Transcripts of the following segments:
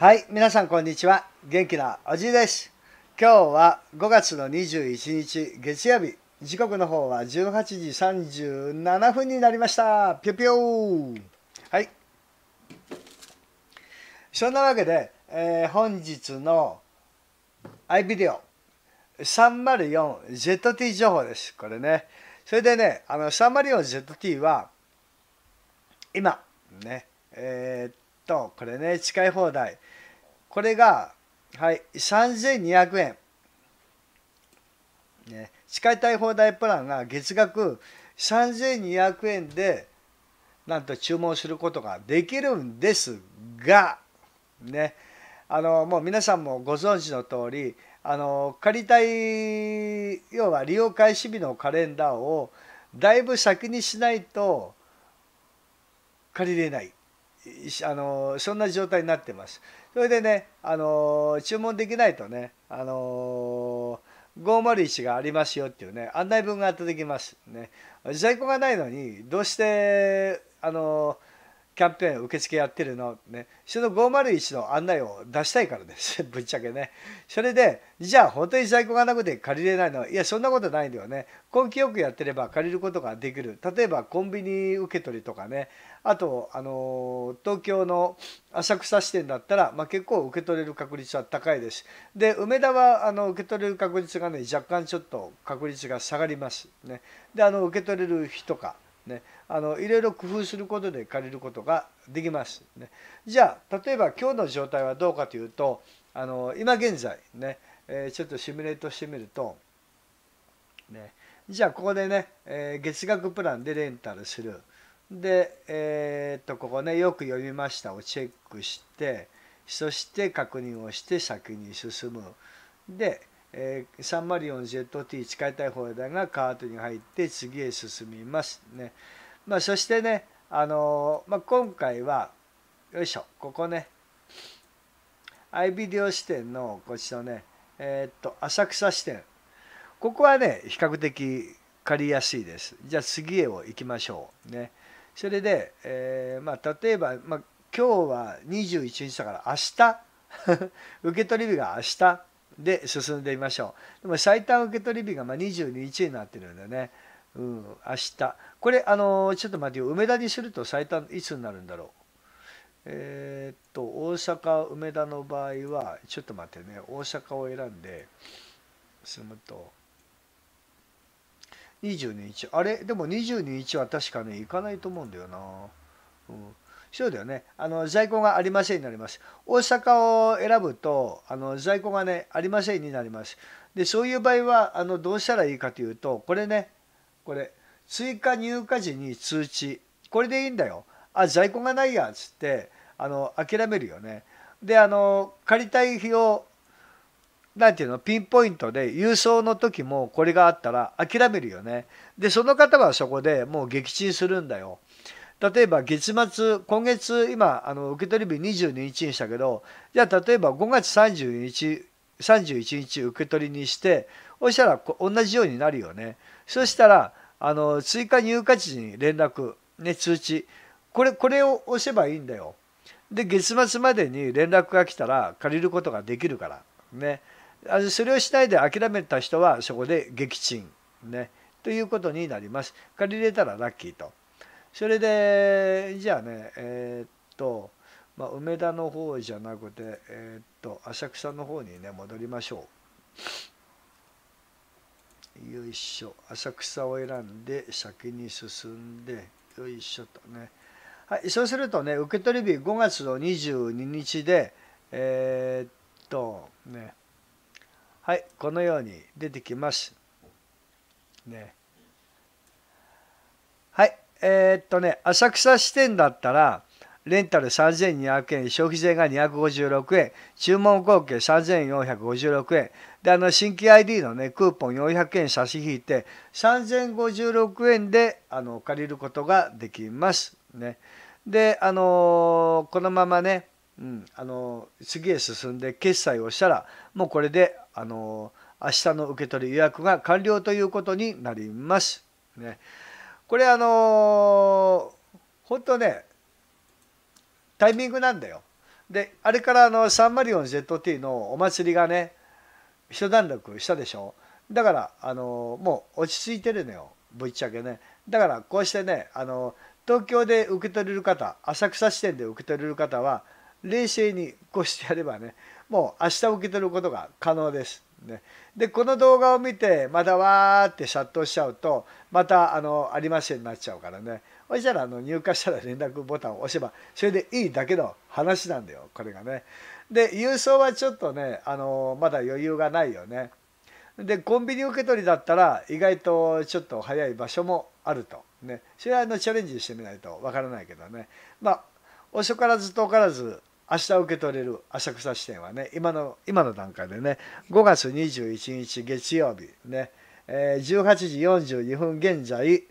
はい、皆さんこんにちは。元気なおじいです。今日は5月の21日月曜日、時刻の方は18時37分になりました。ぴょぴょはい。そんなわけで、えー、本日の i ビデオ 304ZT 情報です。これね。それでね、あの 304ZT は今、ね、えー、と、これね、近い放題、これが、はい、3200円。ね、司会対放題プランが月額3200円で、なんと注文することができるんですが、ね、あの、もう皆さんもご存知の通り、あの、借りたい、要は利用開始日のカレンダーをだいぶ先にしないと借りれない。あのそんな状態になってます。それでね、あのー、注文できないとね、あのー、501がありますよっていうね、案内文が届きますね。在庫がないのに、どうして、あのーキャンペーン受付やってるのねその501の案内を出したいからです ぶっちゃけねそれでじゃあ本当に在庫がなくて借りれないのはいやそんなことないんだよね根気よくやってれば借りることができる例えばコンビニ受け取りとかねあとあの東京の浅草支店だったら、まあ、結構受け取れる確率は高いですで梅田はあの受け取れる確率がね若干ちょっと確率が下がりますねであの受け取れる日とかね、あのいろいろ工夫することで借りることができます、ね、じゃあ例えば今日の状態はどうかというとあの今現在ね、えー、ちょっとシミュレートしてみると、ね、じゃあここでね、えー、月額プランでレンタルするで、えー、っとここねよく読みましたをチェックしてそして確認をして先に進むでえー、サンマリオンジェットティー使いたい放題がカートに入って次へ進みますね。まあ、そしてね、あのー、まあ、今回はよいしょここねアイビデオ支店のこっちのねえー、っと浅草支店ここはね比較的借りやすいです。じゃあ次へを行きましょう。ね、それで、えー、まあ、例えば、まあ、今日は21日だから明日 受け取り日が明日で進んでみましょうでも最短受け取り日がま2日になってるんでねうん明日これあのちょっと待ってよ梅田にすると最短いつになるんだろうえー、っと大阪梅田の場合はちょっと待ってね大阪を選んで進むと22日あれでも22日は確かね行かないと思うんだよな、うん、そうだよね。あの在庫がありませんになります。大阪を選ぶとあの在庫がねありませんになります。でそういう場合はあのどうしたらいいかというとこれねこれ追加入荷時に通知これでいいんだよ。あ在庫がないやっつってあの諦めるよね。であの借りたい日をなんていうのピンポイントで郵送の時もこれがあったら諦めるよね。でその方はそこでもう撃沈するんだよ。例えば月末、今月、今、あの受け取り日22日にしたけど、じゃあ例えば5月31日、31日受け取りにして、そしたら同じようになるよね。そしたら、あの追加入荷時に連絡、ね、通知、これ、これを押せばいいんだよ。で、月末までに連絡が来たら借りることができるから。ね。あのそれをしないで諦めた人はそこで撃沈。ね。ということになります。借りれたらラッキーと。それでじゃあねえー、っと、まあ、梅田の方じゃなくてえー、っと浅草の方にね戻りましょうよいしょ浅草を選んで先に進んでよいしょとねはいそうするとね受け取り日5月の22日でえー、っとねはいこのように出てきますねえー、っとね浅草支店だったらレンタル3200円消費税が256円注文合計3456円であの新規 ID のねクーポン400円差し引いて3056円であの借りることができます。ね、であのー、このままね、うん、あのー、次へ進んで決済をしたらもうこれであのー、明日の受け取り予約が完了ということになります。ねこれあの本当ねタイミングなんだよ。であれからあのサンマリオン ZT のお祭りがね一段落したでしょだからあのもう落ち着いてるのよぶっちゃけねだからこうしてねあの東京で受け取れる方浅草支店で受け取れる方は冷静にこうしてやればねもう明日受け取ることが可能ですね、でこの動画を見てまたわーってシャットしちゃうとまたあのありませんになっちゃうからねそしたらあの入荷したら連絡ボタンを押せばそれでいいだけの話なんだよこれがねで郵送はちょっとねあのまだ余裕がないよねでコンビニ受け取りだったら意外とちょっと早い場所もあるとねそれはあのチャレンジしてみないとわからないけどねまあ遅からず遠からず明日受け取れる浅草支店はね今の今の段階でね5月21日月曜日ね、えー、18時42分現在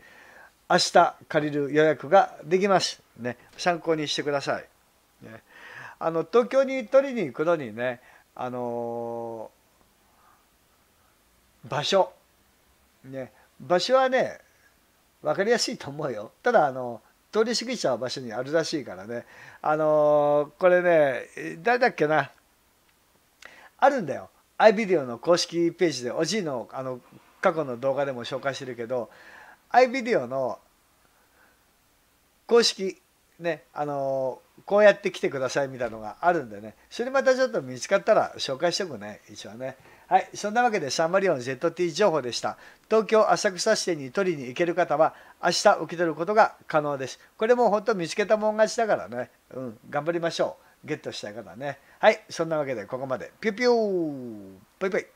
明日借りる予約ができます、ね、参考にしてください、ね、あの東京に取りに行くのにねあのー、場所ね場所はね分かりやすいと思うよただあの通り過ぎちゃう場所にあるらしいからねあのー、これね誰だっけなあるんだよ iVideo の公式ページでおじいのあの過去の動画でも紹介してるけど iVideo の公式ねあのー、こうやって来てくださいみたいなのがあるんでねそれまたちょっと見つかったら紹介しておくね一応ね。はい、そんなわけでサンマリオン ZT 情報でした。東京浅草支店に取りに行ける方は明日受け取ることが可能です。これも本当見つけたもん勝ちだからね。うん、頑張りましょう。ゲットしたい方ね。はい、そんなわけでここまで。ピュピューバイバイ